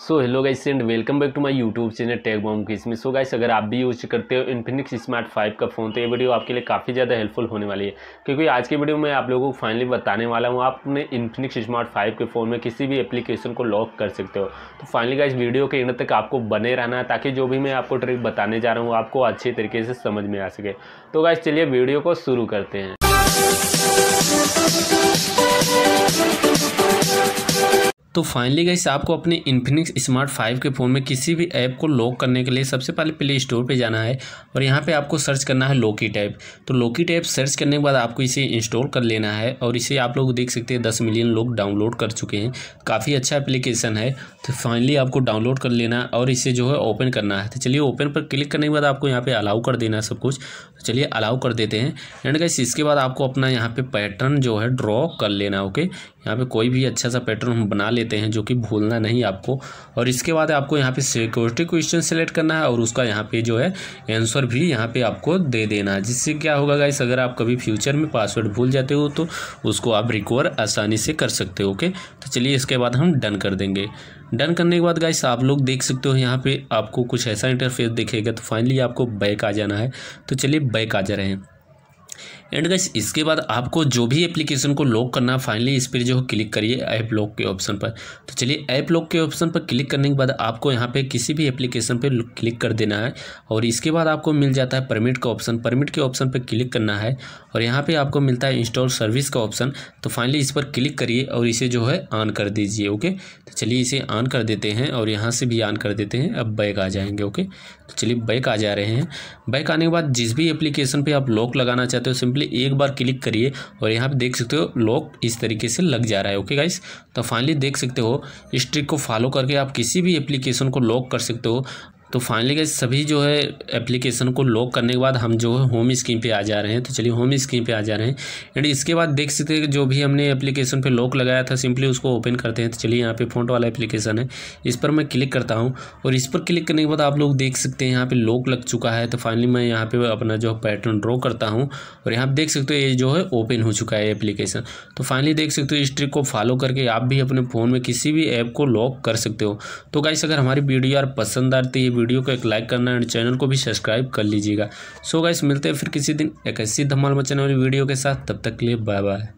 so hello guys and welcome back to my YouTube channel tech bomb की इसमें so guys अगर आप भी यूज करते हो इन्फिनिक्स स्मार्ट फाइव का फ़ोन तो ये वीडियो आपके लिए काफ़ी ज़्यादा हेल्पफुल होने वाली है क्योंकि आज के वीडियो में आप लोगों को फाइनली बताने वाला हूँ आप अपने इन्फिनिक्स स्मार्ट फाइव के फ़ोन में किसी भी एप्लीकेशन को लॉक कर सकते हो तो फाइनली गाइस वीडियो के एंड तक आपको बने रहना है ताकि जो भी मैं आपको ट्रिक बताने जा रहा हूँ आपको अच्छे तरीके से समझ में आ सके तो गाइस चलिए वीडियो को शुरू करते हैं तो फाइनली गई आपको अपने इन्फिनिक्स स्मार्ट फाइव के फ़ोन में किसी भी ऐप को लॉक करने के लिए सबसे पहले प्ले स्टोर पर जाना है और यहाँ पे आपको सर्च करना है लोकी टैप तो लोकी टैप सर्च करने के बाद आपको इसे इंस्टॉल कर लेना है और इसे आप लोग देख सकते हैं दस मिलियन लोग डाउनलोड कर चुके हैं काफ़ी अच्छा एप्लीकेशन है तो फाइनली आपको डाउनलोड कर लेना और इसे जो है ओपन करना है तो चलिए ओपन पर क्लिक करने के बाद आपको यहाँ पर अलाउ कर देना है सब कुछ तो चलिए अलाउ कर देते हैं एंड गैस इसके बाद आपको अपना यहाँ पर पैटर्न जो है ड्रॉ कर लेना ओके यहाँ पर कोई भी अच्छा सा पैटर्न हम बना ले लेते हैं जो कि भूलना नहीं आपको और इसके बाद आपको यहाँ पे सिक्योरिटी क्वेश्चन सेलेक्ट करना है और उसका यहाँ पे जो है आंसर भी यहाँ पे आपको दे देना है जिससे क्या होगा गाइस अगर आप कभी फ्यूचर में पासवर्ड भूल जाते हो तो उसको आप रिकवर आसानी से कर सकते हो ओके तो चलिए इसके बाद हम डन कर देंगे डन करने के बाद गाइस आप लोग देख सकते हो यहाँ पर आपको कुछ ऐसा इंटरफेस दिखेगा तो फाइनली आपको बैक आ जाना है तो चलिए बैक आ जा रहे हैं एंड गैस इसके बाद आपको जो भी एप्लीकेशन को लॉक करना है फाइनली इस पर जो है क्लिक करिए ऐप लॉक के ऑप्शन पर तो चलिए ऐप लॉक के ऑप्शन पर क्लिक करने के बाद आपको यहाँ पे किसी भी एप्लीकेशन पर क्लिक कर देना है और इसके बाद आपको मिल जाता है परमिट का ऑप्शन परमिट के ऑप्शन पर क्लिक करना है और यहाँ पर आपको मिलता है इंस्टॉल सर्विस का ऑप्शन तो फाइनली इस पर क्लिक करिए और इसे जो है ऑन कर दीजिए ओके तो चलिए इसे ऑन कर देते हैं और यहाँ से भी ऑन कर देते हैं अब बैक आ जाएंगे ओके तो चलिए बैक आ जा रहे हैं बैक आने के बाद जिस भी एप्लीकेशन पर आप लॉक लगाना चाहते चाहते हो सिंपली एक बार क्लिक करिए और यहाँ पे देख सकते हो लॉक इस तरीके से लग जा रहा है ओके गाइस तो फाइनली देख सकते हो इस ट्रिक को फॉलो करके आप किसी भी एप्लीकेशन को लॉक कर सकते हो तो फाइनली गए सभी जो है एप्लीकेशन को लॉक करने के बाद हम जो है होम स्क्रीन पे आ जा रहे हैं तो चलिए होम स्क्रीन पे आ जा रहे हैं एंड इसके बाद देख सकते हैं कि जो भी हमने एप्लीकेशन पे लॉक लगाया था सिंपली उसको ओपन करते हैं तो चलिए यहाँ पे फोन वाला एप्लीकेशन है इस पर मैं क्लिक करता हूँ और इस पर क्लिक करने के बाद आप लोग देख सकते हैं यहाँ पर लॉक लग चुका है तो फाइनली मैं यहाँ पर अपना जो पैटर्न ड्रॉ करता हूँ और यहाँ पर देख सकते हो ये जो है ओपन हो चुका है एप्लीकेशन तो फाइनली देख सकते हो इस ट्रिक को फॉलो करके आप भी अपने फ़ोन में किसी भी ऐप को लॉक कर सकते हो तो गाइस अगर हमारी वीडियो यार पसंद आती है वीडियो को एक लाइक करना एंड चैनल को भी सब्सक्राइब कर लीजिएगा सो गाइस मिलते हैं फिर किसी दिन एक ऐसी धमाल मचाने वाली वीडियो के साथ तब तक के लिए बाय बाय